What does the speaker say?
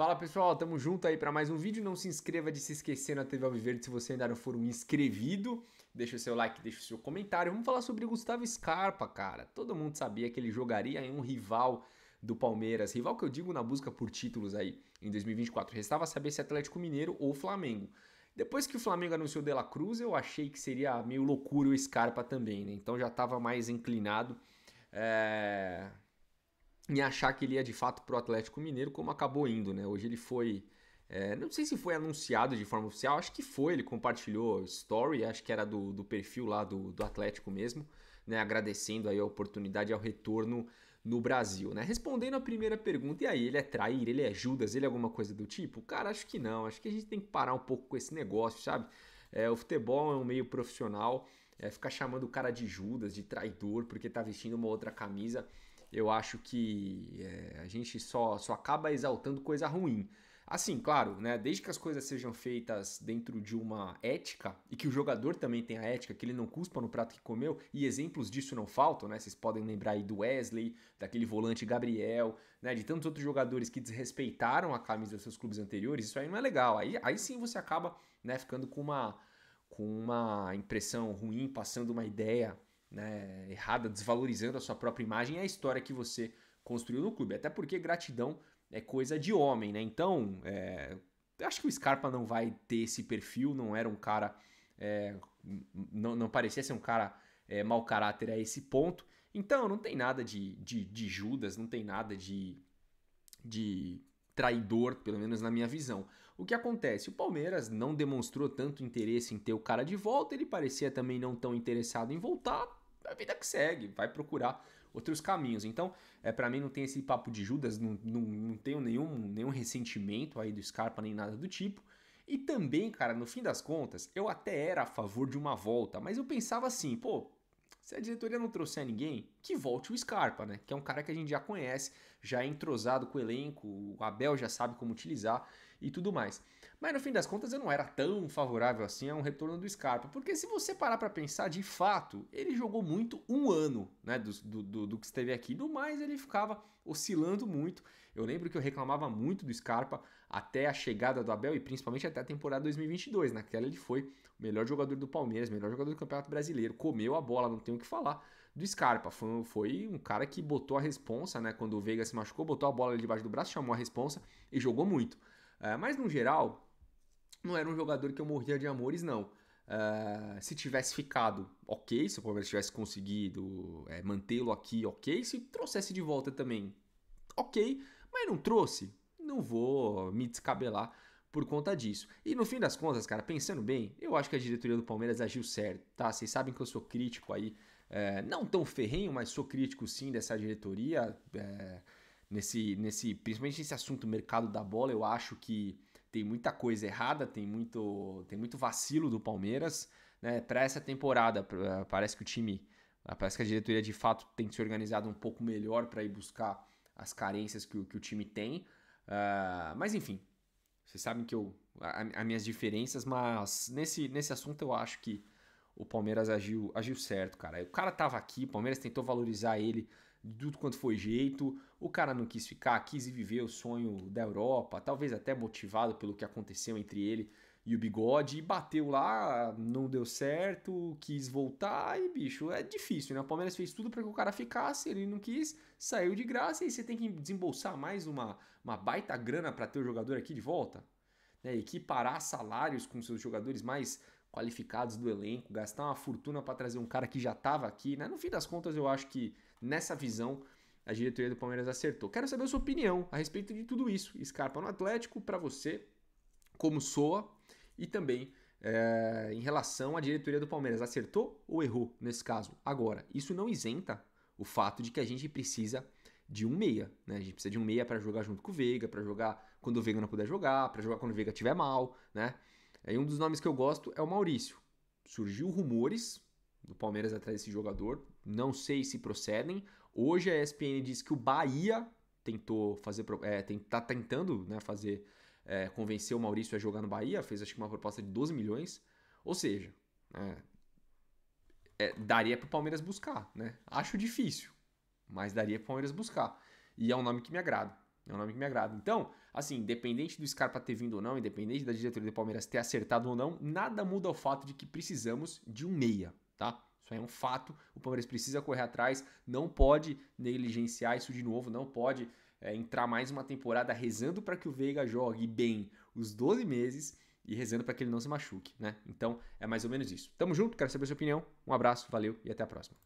Fala pessoal, tamo junto aí para mais um vídeo. Não se inscreva de se esquecer na TV Alviverde se você ainda não for um inscrevido. Deixa o seu like, deixa o seu comentário. Vamos falar sobre Gustavo Scarpa, cara. Todo mundo sabia que ele jogaria em um rival do Palmeiras, rival que eu digo na busca por títulos aí em 2024. Restava saber se Atlético Mineiro ou Flamengo. Depois que o Flamengo anunciou La Cruz, eu achei que seria meio loucura o Scarpa também, né? Então já estava mais inclinado é, em achar que ele ia de fato para o Atlético Mineiro, como acabou indo, né? Hoje ele foi. É, não sei se foi anunciado de forma oficial, acho que foi, ele compartilhou story, acho que era do, do perfil lá do, do Atlético mesmo, né? Agradecendo aí a oportunidade ao retorno no Brasil, né? Respondendo a primeira pergunta, e aí, ele é trair, ele é Judas, ele é alguma coisa do tipo? Cara, acho que não, acho que a gente tem que parar um pouco com esse negócio, sabe? É, o futebol é um meio profissional, é, ficar chamando o cara de Judas, de traidor, porque tá vestindo uma outra camisa eu acho que é, a gente só, só acaba exaltando coisa ruim. Assim, claro, né? Desde que as coisas sejam feitas dentro de uma ética e que o jogador também tenha ética, que ele não cuspa no prato que comeu, e exemplos disso não faltam, né? Vocês podem lembrar aí do Wesley, daquele volante Gabriel, né? De tantos outros jogadores que desrespeitaram a camisa dos seus clubes anteriores, isso aí não é legal. Aí, aí sim você acaba né, ficando com uma, com uma impressão ruim, passando uma ideia né, errada, desvalorizando a sua própria imagem e é a história que você construiu no clube. Até porque gratidão é coisa de homem, né? Então, é, eu acho que o Scarpa não vai ter esse perfil, não era um cara. É, não, não parecia ser um cara é, mau caráter a esse ponto. Então, não tem nada de, de, de Judas, não tem nada de, de traidor, pelo menos na minha visão. O que acontece? O Palmeiras não demonstrou tanto interesse em ter o cara de volta, ele parecia também não tão interessado em voltar. A vida que segue, vai procurar outros caminhos. Então, é para mim não tem esse papo de Judas, não, não, não tenho nenhum, nenhum ressentimento aí do Scarpa nem nada do tipo. E também, cara, no fim das contas, eu até era a favor de uma volta, mas eu pensava assim, pô, se a diretoria não trouxer ninguém, que volte o Scarpa, né? Que é um cara que a gente já conhece, já é entrosado com o elenco, o Abel já sabe como utilizar e tudo mais. Mas no fim das contas eu não era tão favorável assim a um retorno do Scarpa, porque se você parar para pensar, de fato, ele jogou muito um ano, né? Do, do, do, do que esteve aqui, do mais ele ficava oscilando muito eu lembro que eu reclamava muito do Scarpa até a chegada do Abel e principalmente até a temporada 2022. Naquela né? ele foi o melhor jogador do Palmeiras, melhor jogador do Campeonato Brasileiro. Comeu a bola, não tenho o que falar do Scarpa. Foi, foi um cara que botou a responsa, né? Quando o Veiga se machucou, botou a bola ali debaixo do braço, chamou a responsa e jogou muito. É, mas no geral, não era um jogador que eu morria de amores, não. Uh, se tivesse ficado, ok. Se o Palmeiras tivesse conseguido é, mantê-lo aqui, ok. Se trouxesse de volta também, ok não trouxe, não vou me descabelar por conta disso. E no fim das contas, cara, pensando bem, eu acho que a diretoria do Palmeiras agiu certo, tá? Vocês sabem que eu sou crítico aí, é, não tão ferrenho, mas sou crítico sim dessa diretoria, é, nesse, nesse, principalmente nesse assunto mercado da bola, eu acho que tem muita coisa errada, tem muito, tem muito vacilo do Palmeiras, né? Para essa temporada, parece que o time, parece que a diretoria de fato tem se organizado um pouco melhor para ir buscar as carências que o, que o time tem. Uh, mas enfim, vocês sabem que eu. as minhas diferenças, mas nesse, nesse assunto eu acho que o Palmeiras agiu, agiu certo, cara. O cara tava aqui, o Palmeiras tentou valorizar ele de tudo quanto foi jeito. O cara não quis ficar, quis viver o sonho da Europa, talvez até motivado pelo que aconteceu entre ele e o bigode e bateu lá, não deu certo, quis voltar e bicho, é difícil, né? O Palmeiras fez tudo para que o cara ficasse, ele não quis, saiu de graça e você tem que desembolsar mais uma, uma baita grana para ter o jogador aqui de volta, né? Equiparar salários com seus jogadores mais qualificados do elenco, gastar uma fortuna para trazer um cara que já estava aqui, né? No fim das contas, eu acho que nessa visão a diretoria do Palmeiras acertou. Quero saber a sua opinião a respeito de tudo isso. Scarpa no Atlético para você como soa e também é, em relação à diretoria do Palmeiras. Acertou ou errou nesse caso? Agora, isso não isenta o fato de que a gente precisa de um meia, né? A gente precisa de um meia para jogar junto com o Veiga, para jogar quando o Veiga não puder jogar, para jogar quando o Veiga tiver mal, né? Aí um dos nomes que eu gosto é o Maurício. Surgiu rumores do Palmeiras atrás desse jogador, não sei se procedem. Hoje a ESPN diz que o Bahia tentou fazer, é, tá tentando, né, fazer é, convenceu o Maurício a jogar no Bahia, fez acho que uma proposta de 12 milhões. Ou seja, é, é, daria para o Palmeiras buscar, né? Acho difícil, mas daria para o Palmeiras buscar. E é um nome que me agrada. É um nome que me agrada. Então, assim, independente do Scarpa ter vindo ou não, independente da diretoria do Palmeiras ter acertado ou não, nada muda o fato de que precisamos de um meia, tá? Isso é um fato. O Palmeiras precisa correr atrás, não pode negligenciar isso de novo, não pode é, entrar mais uma temporada rezando para que o Veiga jogue bem os 12 meses e rezando para que ele não se machuque, né? Então é mais ou menos isso. Tamo junto, quero saber a sua opinião. Um abraço, valeu e até a próxima.